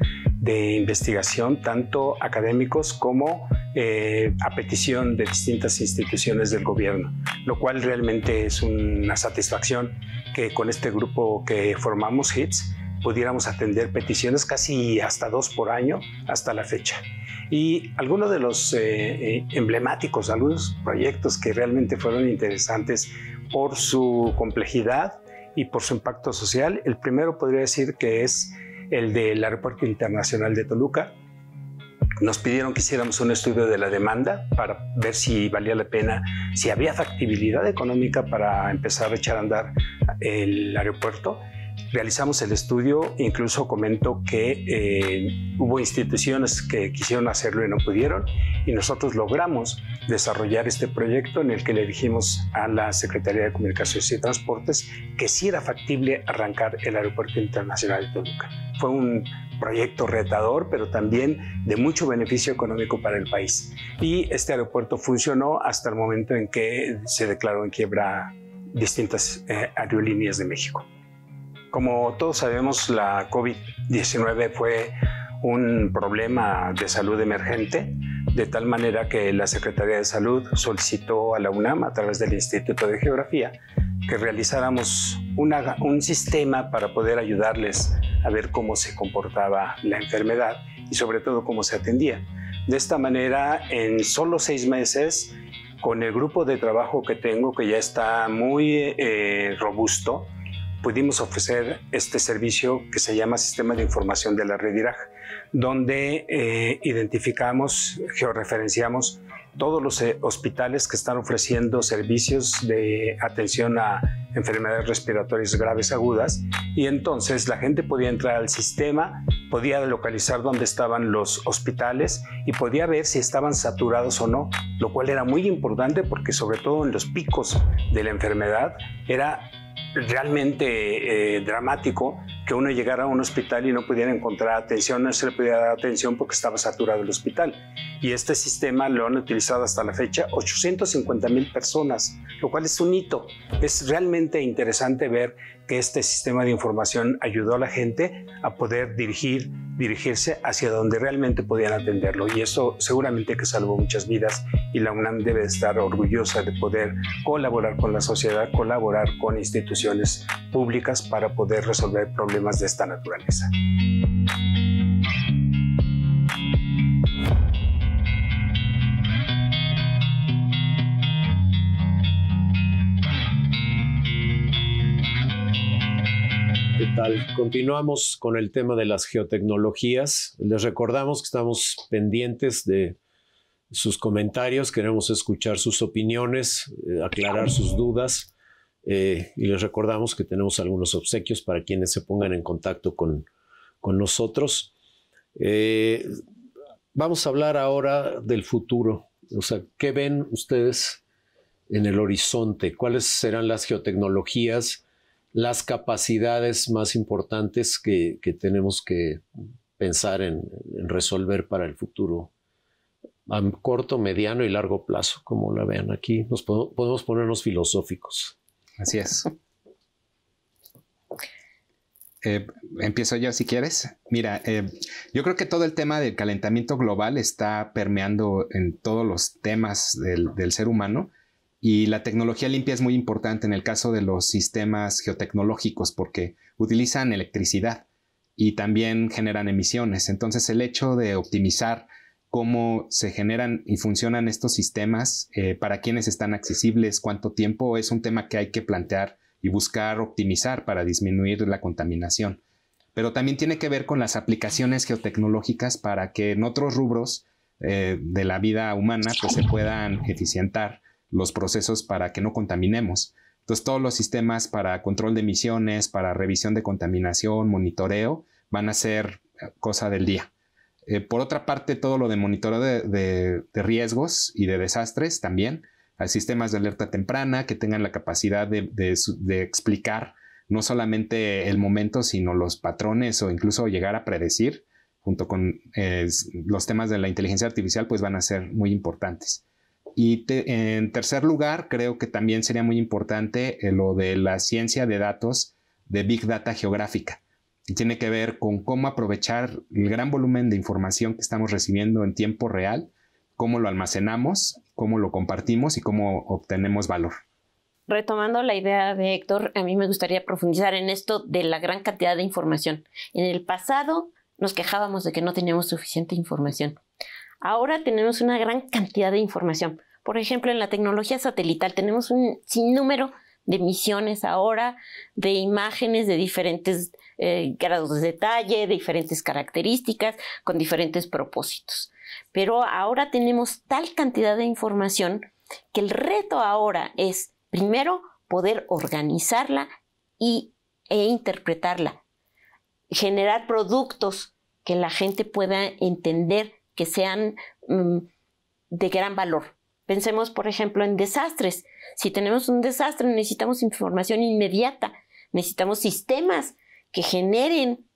de investigación, tanto académicos como eh, a petición de distintas instituciones del gobierno, lo cual realmente es una satisfacción que con este grupo que formamos, HITS, pudiéramos atender peticiones casi hasta dos por año hasta la fecha. Y algunos de los eh, eh, emblemáticos, algunos proyectos que realmente fueron interesantes por su complejidad y por su impacto social, el primero podría decir que es el del Aeropuerto Internacional de Toluca. Nos pidieron que hiciéramos un estudio de la demanda para ver si valía la pena, si había factibilidad económica para empezar a echar a andar el aeropuerto realizamos el estudio, incluso comento que eh, hubo instituciones que quisieron hacerlo y no pudieron, y nosotros logramos desarrollar este proyecto en el que le dijimos a la Secretaría de Comunicaciones y Transportes que sí era factible arrancar el Aeropuerto Internacional de Toluca. Fue un proyecto retador, pero también de mucho beneficio económico para el país. Y este aeropuerto funcionó hasta el momento en que se declaró en quiebra distintas eh, aerolíneas de México. Como todos sabemos, la COVID-19 fue un problema de salud emergente, de tal manera que la Secretaría de Salud solicitó a la UNAM, a través del Instituto de Geografía, que realizáramos un sistema para poder ayudarles a ver cómo se comportaba la enfermedad y sobre todo cómo se atendía. De esta manera, en solo seis meses, con el grupo de trabajo que tengo, que ya está muy eh, robusto, pudimos ofrecer este servicio que se llama Sistema de Información de la Red IRAG, donde eh, identificamos, georreferenciamos todos los eh, hospitales que están ofreciendo servicios de atención a enfermedades respiratorias graves agudas y entonces la gente podía entrar al sistema, podía localizar dónde estaban los hospitales y podía ver si estaban saturados o no, lo cual era muy importante porque sobre todo en los picos de la enfermedad era realmente eh, dramático que uno llegara a un hospital y no pudiera encontrar atención, no se le pudiera dar atención porque estaba saturado el hospital. Y este sistema lo han utilizado hasta la fecha 850 mil personas, lo cual es un hito. Es realmente interesante ver que este sistema de información ayudó a la gente a poder dirigir, dirigirse hacia donde realmente podían atenderlo. Y eso seguramente que salvó muchas vidas y la UNAM debe estar orgullosa de poder colaborar con la sociedad, colaborar con instituciones públicas para poder resolver problemas de esta naturaleza. ¿Qué tal? Continuamos con el tema de las geotecnologías. Les recordamos que estamos pendientes de sus comentarios, queremos escuchar sus opiniones, eh, aclarar sus dudas. Eh, y les recordamos que tenemos algunos obsequios para quienes se pongan en contacto con, nosotros. Eh, vamos a hablar ahora del futuro. O sea, ¿qué ven ustedes en el horizonte? ¿Cuáles serán las geotecnologías, las capacidades más importantes que, tenemos que pensar en, resolver para el futuro? A corto, mediano y largo plazo, como la vean aquí, podemos ponernos filosóficos. Así es. Eh, empiezo yo si quieres. Mira, eh, yo creo que todo el tema del calentamiento global está permeando en todos los temas del, del, ser humano y la tecnología limpia es muy importante en el caso de los sistemas geotecnológicos porque utilizan electricidad y también generan emisiones. Entonces el hecho de optimizar cómo se generan y funcionan estos sistemas, eh, para quiénes están accesibles, cuánto tiempo, es un tema que hay que plantear y buscar optimizar para disminuir la contaminación. Pero también tiene que ver con las aplicaciones geotecnológicas para que en otros rubros eh, de la vida humana pues, se puedan eficientar los procesos para que no contaminemos. Entonces, todos los sistemas para control de emisiones, para revisión de contaminación, monitoreo, van a ser eh, cosa del día. Eh, por otra parte, todo lo de monitoreo de, riesgos y de desastres también, a sistemas de alerta temprana que tengan la capacidad de, explicar no solamente el momento, sino los patrones o incluso llegar a predecir, junto con eh, los temas de la inteligencia artificial, pues van a ser muy importantes. Y en tercer lugar, creo que también sería muy importante eh, lo de la ciencia de datos de Big Data geográfica y tiene que ver con cómo aprovechar el gran volumen de información que estamos recibiendo en tiempo real, cómo lo almacenamos, cómo lo compartimos y cómo obtenemos valor. Retomando la idea de Héctor, a mí me gustaría profundizar en esto de la gran cantidad de información. En el pasado nos quejábamos de que no teníamos suficiente información. Ahora tenemos una gran cantidad de información. Por ejemplo, en la tecnología satelital tenemos un sinnúmero de misiones ahora, de imágenes de diferentes eh, grados de detalle, diferentes características, con diferentes propósitos. Pero ahora tenemos tal cantidad de información que el reto ahora es, primero, poder organizarla y, e interpretarla, generar productos que la gente pueda entender, que sean mm, de gran valor. Pensemos, por ejemplo, en desastres. Si tenemos un desastre, necesitamos información inmediata, necesitamos sistemas que generen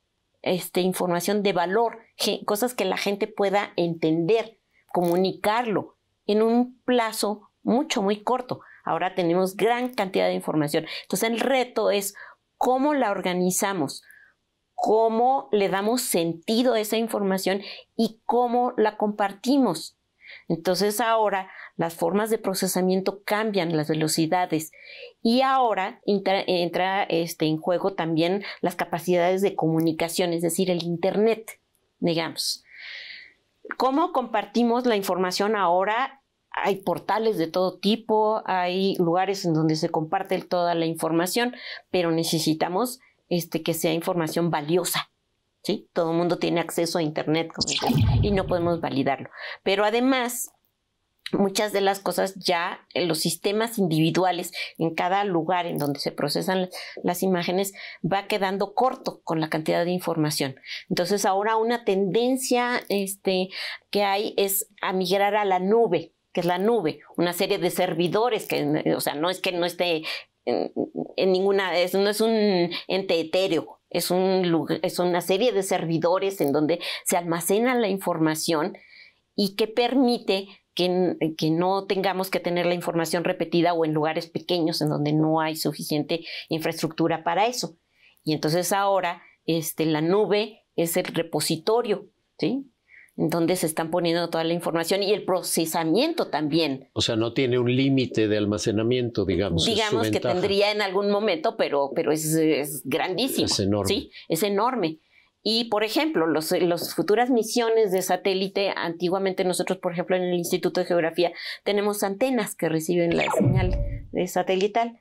este, información de valor, cosas que la gente pueda entender, comunicarlo en un plazo mucho, muy corto. Ahora tenemos gran cantidad de información. Entonces el reto es cómo la organizamos, cómo le damos sentido a esa información y cómo la compartimos. Entonces ahora las formas de procesamiento cambian, las velocidades y ahora entra, este, en juego también las capacidades de comunicación, es decir, el Internet, digamos. ¿Cómo compartimos la información ahora hay portales de todo tipo, hay lugares en donde se comparte toda la información, pero necesitamos este, que sea información valiosa, ¿sí? Todo el mundo tiene acceso a Internet y no podemos validarlo. Pero además, muchas de las cosas ya en eh, los sistemas individuales en cada lugar en donde se procesan las imágenes va quedando corto con la cantidad de información. Entonces ahora una tendencia este, que hay es a migrar a la nube que es la nube, una serie de servidores que, o sea, no es que no esté en, ninguna, no es un ente etéreo, es, un es una serie de servidores en donde se almacena la información y que permite que, que, no tengamos que tener la información repetida o en lugares pequeños en donde no hay suficiente infraestructura para eso. Y entonces ahora este, la nube es el repositorio ¿sí? donde se están poniendo toda la información y el procesamiento también. O sea, no tiene un límite de almacenamiento, digamos. Digamos que tendría en algún momento, pero, pero es, grandísimo. Es enorme. Sí, es enorme. Y, por ejemplo, las los futuras misiones de satélite, antiguamente nosotros, por ejemplo, en el Instituto de Geografía, tenemos antenas que reciben la señal satelital.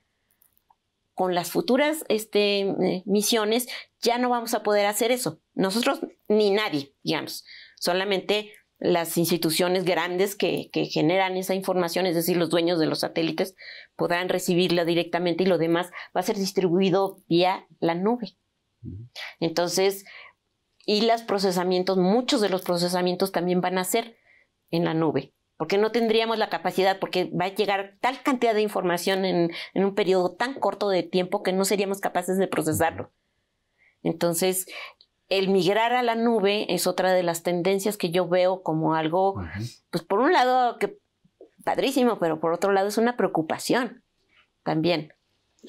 Con las futuras este, eh, misiones ya no vamos a poder hacer eso, nosotros ni nadie, digamos. Solamente las instituciones grandes que, generan esa información, es decir, los dueños de los satélites, podrán recibirla directamente y lo demás va a ser distribuido vía la nube. Entonces, y los procesamientos, muchos de los procesamientos también van a ser en la nube, porque no tendríamos la capacidad, porque va a llegar tal cantidad de información en, en un periodo tan corto de tiempo que no seríamos capaces de procesarlo. Entonces, el migrar a la nube es otra de las tendencias que yo veo como algo, pues por un lado que padrísimo, pero por otro lado es una preocupación también.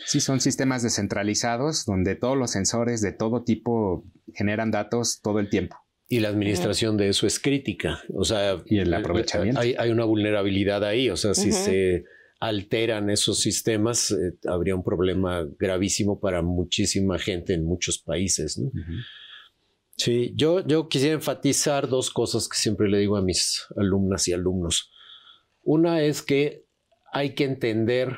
Sí, son sistemas descentralizados donde todos los sensores de todo tipo generan datos todo el tiempo. Y la administración de eso es crítica. O sea, y el eh, aprovechamiento. Hay, una vulnerabilidad ahí. O sea, si se alteran esos sistemas, eh, habría un problema gravísimo para muchísima gente en muchos países. ¿no? Sí, yo, yo quisiera enfatizar dos cosas que siempre le digo a mis alumnas y alumnos. Una es que hay que entender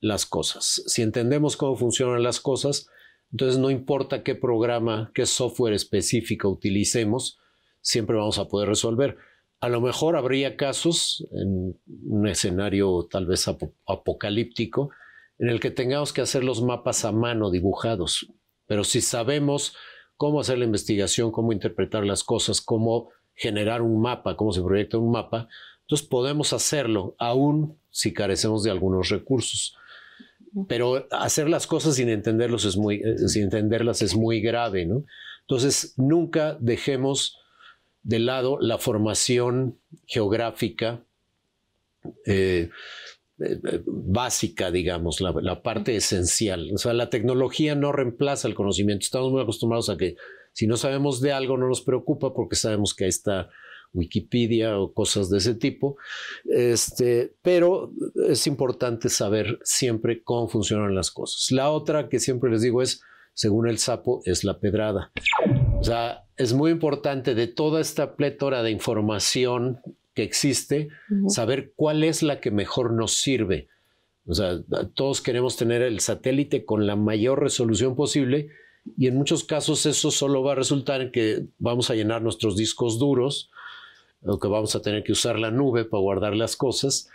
las cosas. Si entendemos cómo funcionan las cosas, entonces no importa qué programa, qué software específico utilicemos, siempre vamos a poder resolver. A lo mejor habría casos en un escenario tal vez apocalíptico en el que tengamos que hacer los mapas a mano dibujados, pero si sabemos cómo hacer la investigación, cómo interpretar las cosas, cómo generar un mapa, cómo se proyecta un mapa. Entonces podemos hacerlo, aún si carecemos de algunos recursos. Pero hacer las cosas sin, entenderlos es muy, eh, sin entenderlas es muy grave, ¿no? Entonces, nunca dejemos de lado la formación geográfica, eh, eh, eh, básica, digamos, la, parte esencial. O sea, la tecnología no reemplaza el conocimiento. Estamos muy acostumbrados a que si no sabemos de algo no nos preocupa porque sabemos que ahí está Wikipedia o cosas de ese tipo. Este, pero es importante saber siempre cómo funcionan las cosas. La otra que siempre les digo es, según el sapo, es la pedrada. O sea, es muy importante de toda esta plétora de información que existe, saber cuál es la que mejor nos sirve. O sea, todos queremos tener el satélite con la mayor resolución posible y en muchos casos eso solo va a resultar en que vamos a llenar nuestros discos duros o que vamos a tener que usar la nube para guardar las cosas,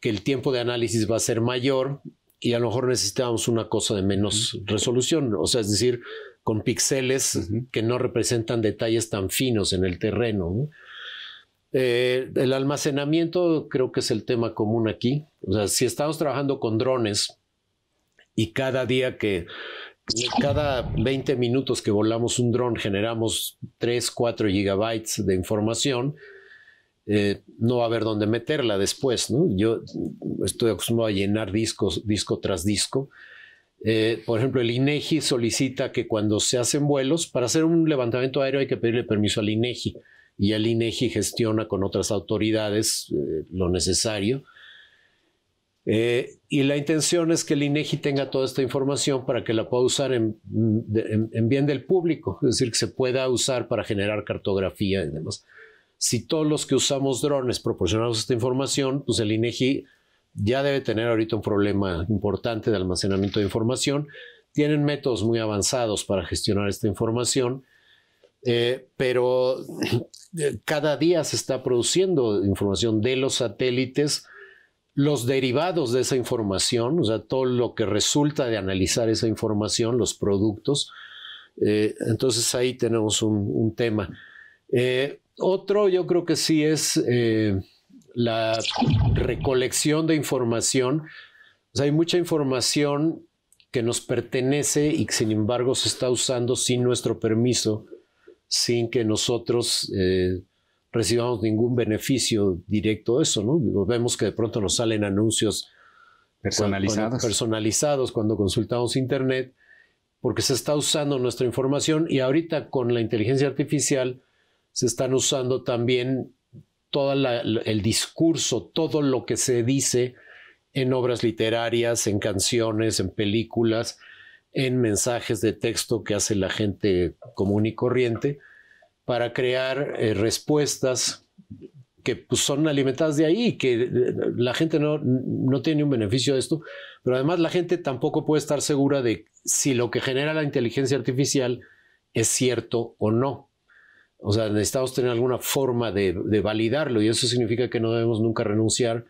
que el tiempo de análisis va a ser mayor y a lo mejor necesitamos una cosa de menos resolución, o sea, es decir, con píxeles que no representan detalles tan finos en el terreno. Eh, el almacenamiento creo que es el tema común aquí. O sea, si estamos trabajando con drones y cada día que, cada 20 minutos que volamos un dron generamos 3, 4 gigabytes de información, eh, no va a haber dónde meterla después. ¿no? Yo estoy acostumbrado a llenar discos, disco tras disco. Eh, por ejemplo, el INEGI e solicita que cuando se hacen vuelos, para hacer un levantamiento aéreo hay que pedirle permiso al INEGI y el INEGI e gestiona con otras autoridades eh, lo necesario. Eh, y la intención es que el INEGI e tenga toda esta información para que la pueda usar en, en, bien del público, es decir, que se pueda usar para generar cartografía y demás. Si todos los que usamos drones proporcionamos esta información, pues el INEGI e ya debe tener ahorita un problema importante de almacenamiento de información. Tienen métodos muy avanzados para gestionar esta información eh, pero eh, cada día se está produciendo información de los satélites, los derivados de esa información, o sea, todo lo que resulta de analizar esa información, los productos. Eh, entonces ahí tenemos un, tema. otro yo creo que sí es la recolección de información. O sea, hay mucha información que nos pertenece y que sin embargo se está usando sin nuestro permiso sin que nosotros eh, recibamos ningún beneficio directo de eso, ¿no? vemos que de pronto nos salen anuncios personalizados. Cuando, personalizados cuando consultamos Internet, porque se está usando nuestra información y ahorita con la inteligencia artificial se están usando también todo el discurso, todo lo que se dice en obras literarias, en canciones, en películas, en mensajes de texto que hace la gente común y corriente para crear eh, respuestas que pues, son alimentadas de ahí, que eh, la gente no, no tiene un beneficio de esto, pero además la gente tampoco puede estar segura de si lo que genera la inteligencia artificial es cierto o no. O sea, necesitamos tener alguna forma de validarlo y eso significa que no debemos nunca renunciar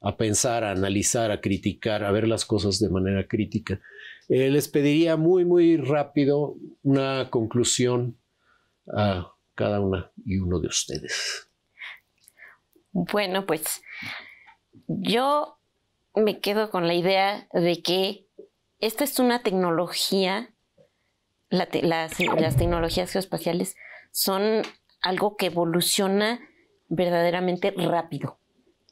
a pensar, a analizar, a criticar, a ver las cosas de manera crítica. Eh, les pediría muy, muy rápido una conclusión a cada una y uno de ustedes. Bueno, pues yo me quedo con la idea de que esta es una tecnología, las, las tecnologías geoespaciales son algo que evoluciona verdaderamente rápido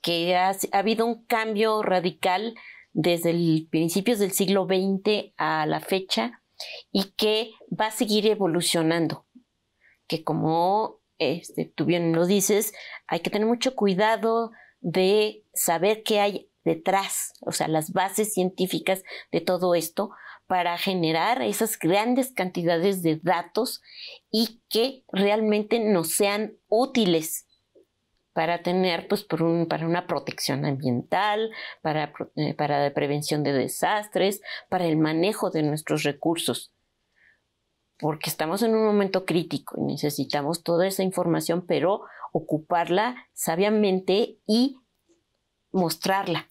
que ha, habido un cambio radical desde principios del siglo XX a la fecha y que va a seguir evolucionando. Que como este, tú bien lo dices, hay que tener mucho cuidado de saber qué hay detrás, o sea, las bases científicas de todo esto para generar esas grandes cantidades de datos y que realmente nos sean útiles para tener, pues, para una protección ambiental, para, eh, para la prevención de desastres, para el manejo de nuestros recursos. Porque estamos en un momento crítico y necesitamos toda esa información, pero ocuparla sabiamente y mostrarla.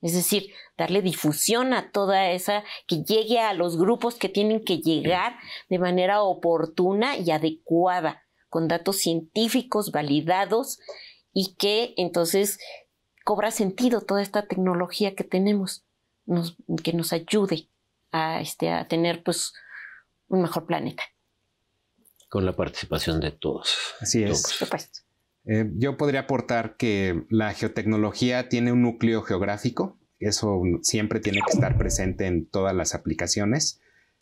Es decir, darle difusión a toda esa, que llegue a los grupos que tienen que llegar de manera oportuna y adecuada, con datos científicos validados y que entonces cobra sentido toda esta tecnología que tenemos, nos, que nos ayude a, este, a tener pues un mejor planeta. Con la participación de todos. Así es. Eh, yo podría aportar que la geotecnología tiene un núcleo geográfico, eso siempre tiene que estar presente en todas las aplicaciones,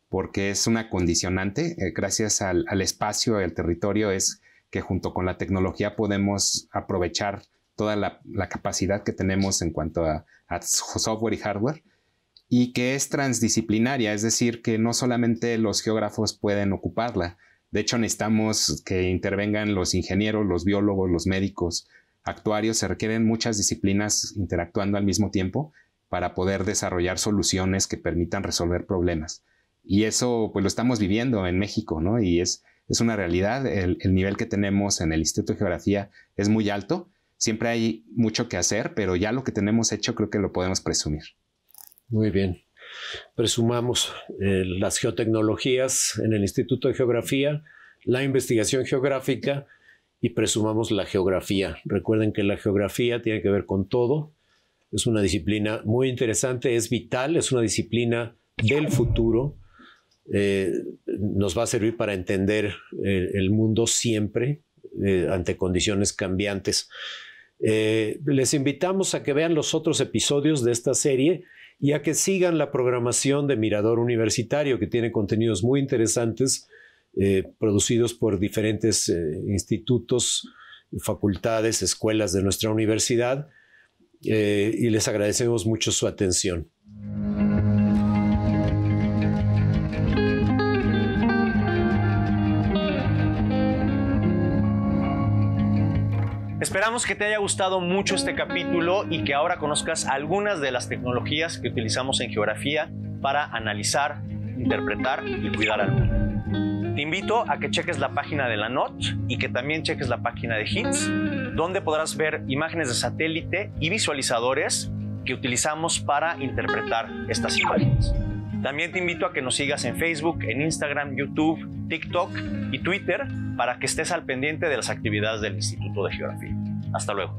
porque es una condicionante, eh, gracias al, al espacio, al territorio, es que junto con la tecnología podemos aprovechar toda la, capacidad que tenemos en cuanto a, software y hardware y que es transdisciplinaria, es decir, que no solamente los geógrafos pueden ocuparla, de hecho necesitamos que intervengan los ingenieros, los biólogos, los médicos, actuarios, se requieren muchas disciplinas interactuando al mismo tiempo para poder desarrollar soluciones que permitan resolver problemas. Y eso pues lo estamos viviendo en México, ¿no? Y es, es una realidad. El, nivel que tenemos en el Instituto de Geografía es muy alto. Siempre hay mucho que hacer, pero ya lo que tenemos hecho creo que lo podemos presumir. Muy bien. Presumamos eh, las geotecnologías en el Instituto de Geografía, la investigación geográfica y presumamos la geografía. Recuerden que la geografía tiene que ver con todo. Es una disciplina muy interesante, es vital, es una disciplina del futuro eh, nos va a servir para entender el, mundo siempre eh, ante condiciones cambiantes. Eh, les invitamos a que vean los otros episodios de esta serie y a que sigan la programación de Mirador Universitario, que tiene contenidos muy interesantes producidos por diferentes institutos, facultades, escuelas de nuestra universidad. y les agradecemos mucho su atención. Esperamos que te haya gustado mucho este capítulo y que ahora conozcas algunas de las tecnologías que utilizamos en geografía para analizar, interpretar y cuidar al mundo. Te invito a que cheques la página de la NOT y que también cheques la página de HITS, donde podrás ver imágenes de satélite y visualizadores que utilizamos para interpretar estas imágenes. También te invito a que nos sigas en Facebook, en Instagram, YouTube, TikTok y Twitter para que estés al pendiente de las actividades del Instituto de Geografía. Hasta luego.